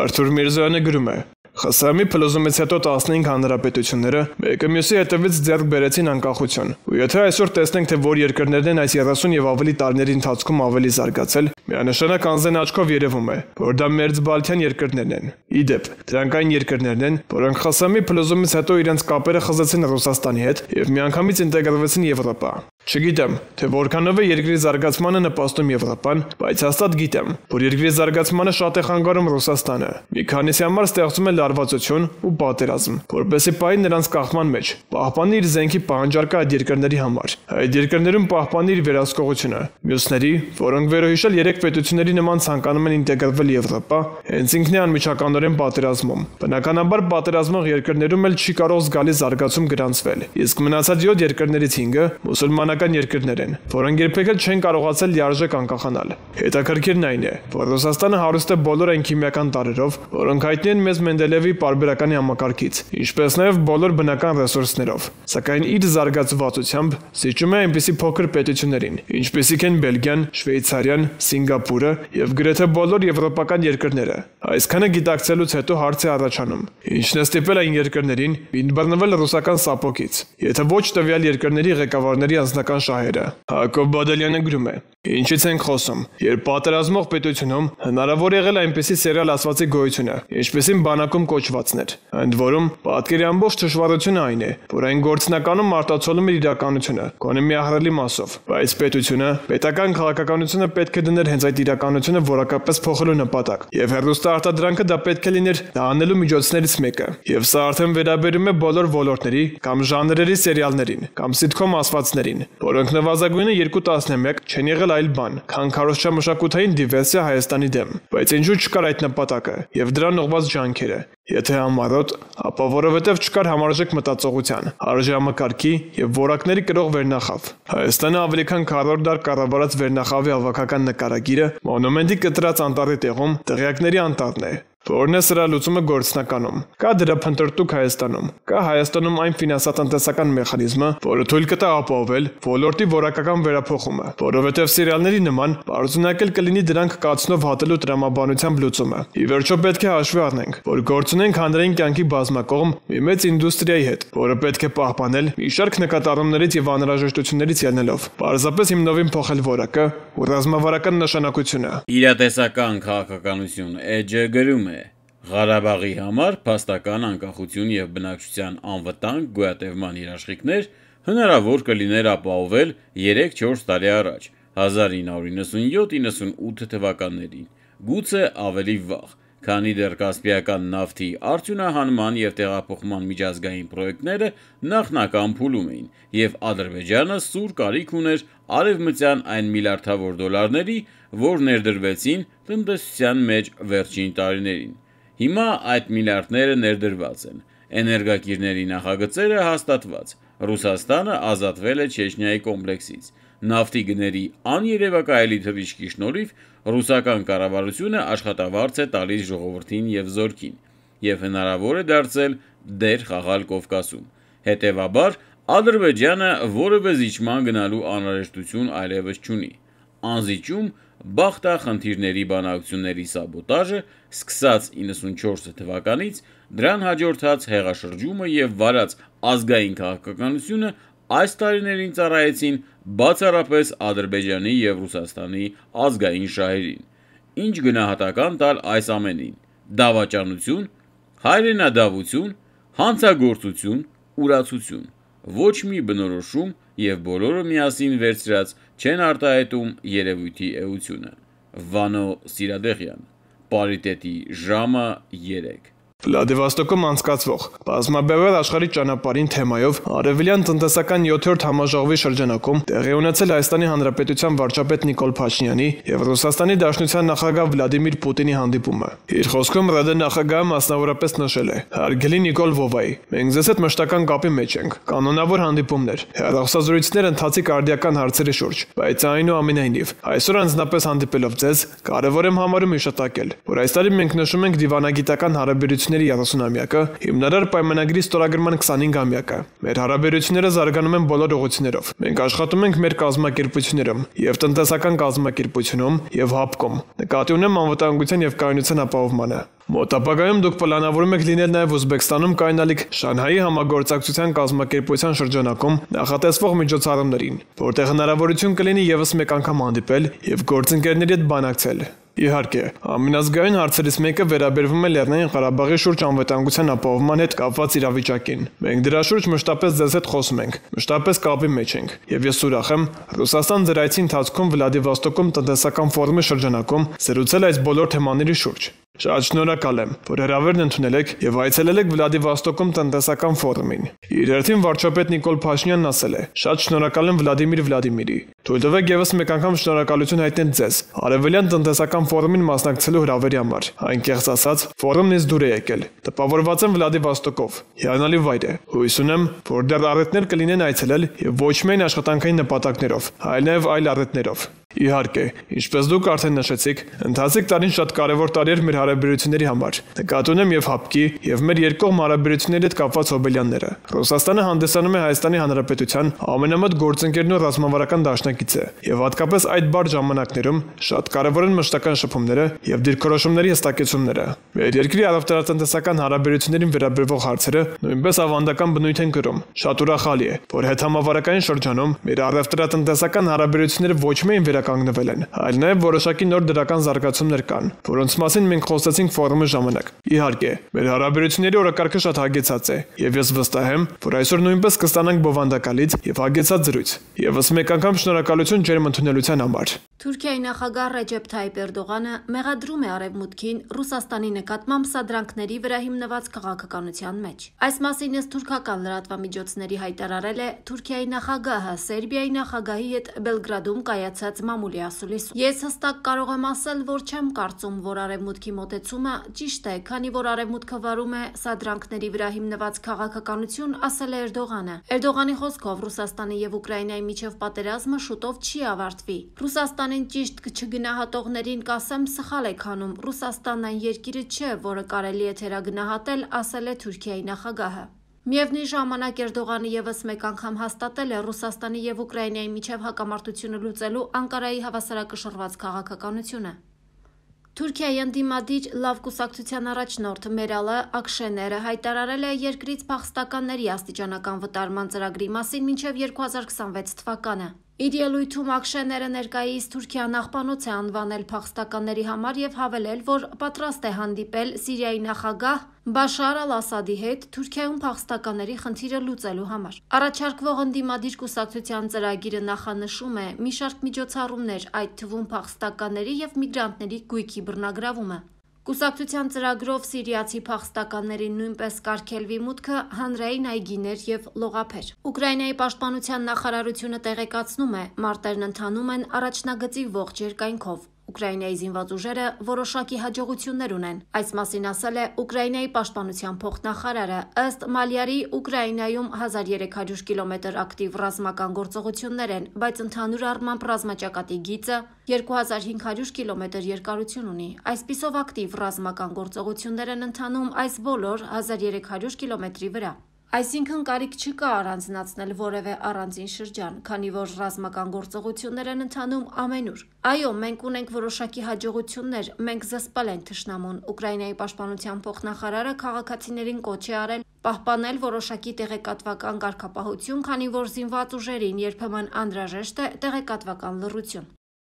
Արթուր Միրզոյանը գրում է. ԽՍՀՄ-ի փլուզումից հետո 15 հանրապետությունները մեկը մյուսի հետևից ձեռք բերեցին անկախություն։ Ու եթե այսօր տեսնենք, թե որ երկրներն են այս 30 եւ ավելի տարիների ընթացքում ավելի զարգացել, միանշանակ անզեն աչքով երևում է, որ դա մերձբալթյան երկրներն են։ Իդեպ, դրանք այն երկրներն են, որոնք ԽՍՀՄ-ի փլուզումից հետո իրենց կապերը խզեցին Ռուսաստանի հետ եւ միանգամից ինտեգրվեցին Եվրոպա։ Չգիտեմ, թե որքանով է երկրի զարգացմանը նպաստում Եվրոպան, բայց հաստատ գիտեմ, որ երկրի զարգացմանը շատ է խանգարում Ռուսաստանը։ Մի քանիսի համար ստեղծում է լարվածություն ու պատերազմ, որպեսզի պահի նրանց կախման մեջ, պահպանի իր զենքի պահանջարկը այդ երկրների համար։ Այդ երկրներում պահպանի իր վերահսկողությունը։ Մյուսների, որոնք վերահիշել երեք պետությունների նման ցանկանում են ինտեգրվել Եվրոպա, հենց ինքն է անմիջականորեն պատերազմում։ Բնականաբար պատերազմող երկրներում էլ չի կարող զգալի զարգացում գրանցվել։ Իսկ մնացած 7 երկրներից 5-ը մուսուլման հովանական երկրներ են, որոնք երբեք էլ չեն կարողացել լիարժեք անկախանալ։ Հետաքրքիրն այն է, որ Ռուսաստանը հարուստ է բոլոր այն քիմիական տարրերով, որոնք հայտնի են մեզ Մենդելևի պարբերականի համակարգից, ինչպես նաև բոլոր բնական ռեսուրսներով։ Սակայն իր զարգացվածությամբ զիջում է այնպիսի փոքր պետություններին, ինչպիսիք են Բելգիան, Շվեյցարիան, Սինգապուրը եւ գրեթե բոլոր եվրոպական երկրները։ Այսքանը գիտակցելուց հետո հարց է առաջանում. ինչն է ստիպել այն երկրներին ինտբռնվել ռուսական սապոկից։ Եթե ոչ տվյալ երկրների ղեկավարների անձնական ռազմական շահերը։ Հակոբ Բադալյանը գրում է. Ինչից ենք խոսում, երբ պատերազմող պետությունում հնարավոր եղել այնպիսի սերիալ ասվածի գոյությունը, ինչպեսին բանակում կոչվածն էր։ Ընդ որում, պատկերի ամբողջ դժվարությունը այն է, որ այն գործնականում արտացոլում էր իրականությունը, գոնե միահրելի մասով, բայց պետությունը, պետական քաղաքականությունը պետք է դներ հենց այդ իրականությունը որակապես փոխելու նպատակ։ Եվ հերոստարտադրանքը դա պետք է լիներ դանելու միջոցներից մեկը։ Եվ սա արդեն վերաբերում է բոլոր ոլորտների կամ ժանրերի սերիալներին, կամ սիտկոմ ասվածներին, որոնք նվազագույնը 2 տասնամյակ չեն եղել այլ բան, քան քարոշչամշակութային դիվերսիա Հայաստանի դեմ, բայց ինչու չկար այդ նպատակը եւ դրան ուղված ջանքերը։ Եթե համառոտ, ապա որովհետև չկար համարժեք մտածողության, արժեամակարգի եւ ворակների կրող վերնախավ։ Հայաստանը ավելի քան 40 դար կառավարած վերնախավի ավակական նկարագիրը մոնումենտի կտրած անտառի տեղում տեղյակների անտառն է, որն է սրա լուծումը գործնականում։ Կա դրա փնտրտուք Հայաստանում։ Կա Հայաստանում այն ֆինանսատնտեսական մեխանիզմը, որը թույլ կտա ապահովել ոլորտի որակական վերափոխումը, որովհետև սերիալների նման բարձունակել կլինի դրանք կացնով հատելու տրամաբանությամբ լուծումը։ Ի վերջո պետք է հաշվի առնենք, որ գործ ունենք հանրային կյանքի բազմակողմ մի մեծ ինդուստրիայի հետ, որը պետք է պահպանել մի շարք նկատառումներից եւ անհրաժեշտություններից ելնելով։ Պարզապես իմ նովին փոխել որակը ու ռազմավարական նշանակությունը։ Իրատեսական քաղաքականություն էջը գրում է Ղարաբաղի համար փաստական անկախություն եւ բնակչության անվտանգ գոյատևման երաշխիքներ հնարավոր կլիներ ապահովել 3-4 տարի առաջ 1997-98 թվականներին, գուցե ավելի վաղ, քանի դեռ Կասպիական նավթի արդյունահանման եւ տեղափոխման միջազգային պրոյեկտները նախնական փուլում էին, եւ Ադրբեջանը սուր կարիք ուներ արևմտյան այն միլիարդավոր դոլարների, որ ներդրվեցին տնտեսության մեջ վերջին տարիներին։ Հիմա այդ միլիարդները ներդրված են։ Էներգակիրների նախագծերը հաստատված։ Ռուսաստանը ազատվել է Չեչնիայի կոմպլեքսից։ Նավթի գների աներևակայելի թվիճկի շնորհիվ ռուսական կառավարությունը աշխատավարձ է տալիս ժողովրդին եւ զորքին եւ հնարավոր է դարձել դեր խաղալ Կովկասում։ Հետևաբար Ադրբեջանը որևէ զիջման գնալու անհրաժեշտություն այլևս չունի անզիջում բախտախնդիրների բանակցությունների սաբոտաժը, սկսած 94 թվականից, դրան հաջորդած հեղաշրջումը և վարած ազգային քաղաքականությունը այս տարիներին ծառայեցին բացառապես Ադրբեջանի և Ռուսաստանի ազգային շահերին։ Ինչ գնահատական տալ այս ամենին՝ դավաճանություն, հայրենադավություն, հանցագործություն, ուրացություն ոչ մի բնորոշում և բոլորը միասին վերցրած չեն արտահայտում երևույթի էությունը։ Վանո Սիրադեղյան «Պարիտետի ժամը, երեկ» Վլադիվաստոկում անցկացվող բազմաբևեր աշխարհի ճանապարհին թեմայով Արևելյան տնտեսական 7-րդ համաժողովի շրջանակում տեղի ունեցել Հայաստանի Հանրապետության վարչապետ Նիկոլ Փաշինյանի եւ Ռուսաստանի Դաշնության նախագահ Վլադիմիր Պուտինի հանդիպումը։ Իր խոսքում ՌԴ նախագահը մասնավորապես նշել է. «Հարգելի Նիկոլ Վովայի, մենք ձեզ հետ մշտական կապի մեջ ենք, կանոնավոր հանդիպումներ, հեռախոսազրույցներ ընթացիկ արդիական հարցերի շուրջ, բայց այնուամենայնիվ այսօր անձնապես հանդիպելով ձեզ կարևոր եմ համարում հիշատակել, որ այս տարի մենք նշում ենք դիվանագիտական հարաբերություն հարաբերությունների 70-ամյակը, հիմնարար պայմանագրի ստորագրման 25-ամյակը։ Մեր հարաբերությունները զարգանում են բոլոր ուղություններով։ Մենք աշխատում ենք մեր կազմակերպություններում, եւ տնտեսական կազմակերպությունում, եւ ՀԱՊԿ-ում։ Նկատի ունեմ անվտանգության եւ կայունության ապահովմանը։ Մոտ ապագայում դուք պլանավորում եք լինել նաև Ուզբեկստանում կայնալիք Շանհայի համագործակցության կազմակերպության շրջանակում նախատեսվող միջոցառումներին, որտեղ հնարավորություն կլինի եւս մեկ անգամ հանդիպել եւ գործընկերների հետ բանակցել։ Իհարկե, ամենազգային հարցերից մեկը վերաբերվում է Լեռնային Ղարաբաղի շուրջ անվտանգության ապահովման հետ կապված իրավիճակին։ Մենք դրա շուրջ մշտապես ձեզ հետ խոսում ենք, մշտապես կապի մեջ ենք, եւ ես ուրախ եմ Ռուսաստան ծրայցի ընթացքում Վլադիվոստոկում տնտեսական ֆորումի շրջանակում զրուցել այս բոլոր թեմաների շուրջ։ Շատ շնորհակալ եմ, որ հրավերն ընդունել եք եւ այցելել եք Վլադիվաստոկում տնտեսական ֆորումին։ Իր հերթին վարչապետ Նիկոլ Փաշինյանն ասել է. Շատ շնորհակալ եմ Վլադիմիր Վլադիմիրի։ Թույլ տվեք եւս մեկ անգամ շնորհակալություն հայտնել ձեզ Արևելյան տնտեսական ֆորումին մասնակցելու հրավերի համար։ Անկեղծ ասած, ֆորումն ինձ դուր է եկել։ Տպավորված եմ Վլադիվաստոկով։ Հիանալի վայր է։ Հույս ունեմ, որ դեռ առիթներ կլինեն այցելել եւ ոչ միայն աշխատանքային նպատակներով, այլ նաեւ այլ առիթներով։ Իհարկե, ինչպես դուք արդեն նշեցիք, ընթացիկ տարին շատ կարևոր տարի էր մեր հարաբերությունների համար։ Նկատի ունեմ եւ ՀԱՊԿ-ի եւ մեր երկկողմ հարաբերությունների հետ կապված հոբելյանները։ Ռուսաստանը հանդեսանում է Հայաստանի Հանրապետության ամենամոտ գործընկերն ու ռազմավարական դաշնակիցը, եւ հատկապես այդ բարձ ժամանակներում շատ կարևոր են մշտական շփումները եւ դիրքորոշումների հստակեցումները։ Մեր երկրի առևտրատնտեսական հարաբերություններին վերաբերող հարցերը նույնպես ավանդական բնույթ են կրում։ Շատ ուրախալի է, որ հետ համավարակային շրջանում մեր առևտրատնտեսական հարաբերությունները ոչ միայն վեր վերականգնվել են, այլ նաև որոշակի նոր դրական զարգացումներ կան, որոնց մասին մենք խոսեցինք ֆորումի ժամանակ։ Իհարկե, մեր հարաբերությունների օրակարգը շատ հագեցած է, եւ ես վստահ եմ, որ այսօր նույնպես կստանանք բովանդակալից եւ հագեցած զրույց։ Եվս մեկ անգամ շնորհակալություն ջերմ ընդունելության համար։ Թուրքիայի նախագահ Ռեջեփ Թայիպ Էրդողանը մեղադրում է արևմուտքին Ռուսաստանի նկատմամբ սադրանքների վրա հիմնված քաղաքականության մեջ։ Այս մասին ես թուրքական լրատվամիջոցների հայտարարել է Թուրքիայի նախագահը Սերբիայի նախագահի հետ Բելգրադում կայացած մամուլի ասուլիսում։ Ես հստակ կարող եմ ասել, որ չեմ կարծում, որ արևմուտքի մոտեցումը ճիշտ է, քանի որ արևմուտքը վարում է սադրանքների վրա հիմնված քաղաքականություն, ասել է Էրդողանը։ Էրդողանի խոսքով Ռուսաստանի եւ Ուկրաինայի միջև պատերազմը շուտով չի ավարտվի։ Ռուսաստանին ճիշտ չգնահատողներին կասեմ սխալ է քանում։ Ռուսաստանն այն երկիրը չէ, որը կարելի է թերագնահատել, ասել է Թուրքիայի նախագահը։ Միևնույն ժամանակ Էրդողանը եւս մեկ անգամ հաստատել է Ռուսաստանի եւ Ուկրաինայի միջև հակամարտությունը լուծելու Անկարայի հավասարակշռված քաղաքականությունը։ Թուրքիայի ընդդիմադիր լավ կուսակցության առաջնորդ Մերալա Ակշեները հայտարարել է երկրից փախստականների աստիճանական վտարման ծրագրի մասին մինչև 2026 թվականը։ Իր ելույթում Ակշեները ներկայիս Թուրքիա նախպանոց է անվանել փախստականների համար եւ հավելել, որ պատրաստ է հանդիպել Սիրիայի նախագահ Բաշար Ալ-Ասադի հետ Թուրքիայում փախստականների խնդիրը լուծելու համար։ Առաջարկվող ընդդիմադիր կուսակցության ծրագիրը նախանշում է մի շարք միջոցառումներ, այդ թվում փախստականների եւ միգրանտների գույքի բռնագրավումը։ Կուսակցության ծրագրով սիրիացի փախստականներին նույնպես կարգելվի մուտքը հանրային այգիներ եւ լողափեր։ Ուկրաինայի պաշտպանության նախարարությունը տեղեկացնում է, մարտերն ընթանում են առաջնագծի ողջ երկայնքով։ Ուկրաինայի զինված ուժերը որոշակի հաջողություններ ունեն։ Այս մասին ասել է Ուկրաինայի պաշտպանության փոխնախարարը։ Ըստ Մալյարի Ուկրաինայում 1300 կիլոմետր ակտիվ ռազմական գործողություններ են, բայց ընդհանուր առմամբ ռազմաճակատի գիծը 2500 կիլոմետր երկարություն ունի։ Այսպիսով ակտիվ ռազմական գործողություններ են ընթանում այս բոլոր 1300 կիլոմետրի վրա։ Այսինքն կարիք չկա առանձնացնել որևէ առանձին շրջան, քանի որ ռազմական գործողություններ են ընթանում ամենուր։ Այո, մենք ունենք որոշակի հաջողություններ, մենք զսպել ենք թշնամուն։ Ուկրաինայի պաշտպանության փոխնախարարը քաղաքացիներին կոչ է արել պահպանել որոշակի տեղեկատվական ղարքապահություն, քանի որ զինված ուժերին երբեմն անհրաժեշտ է տեղեկատվական լռություն։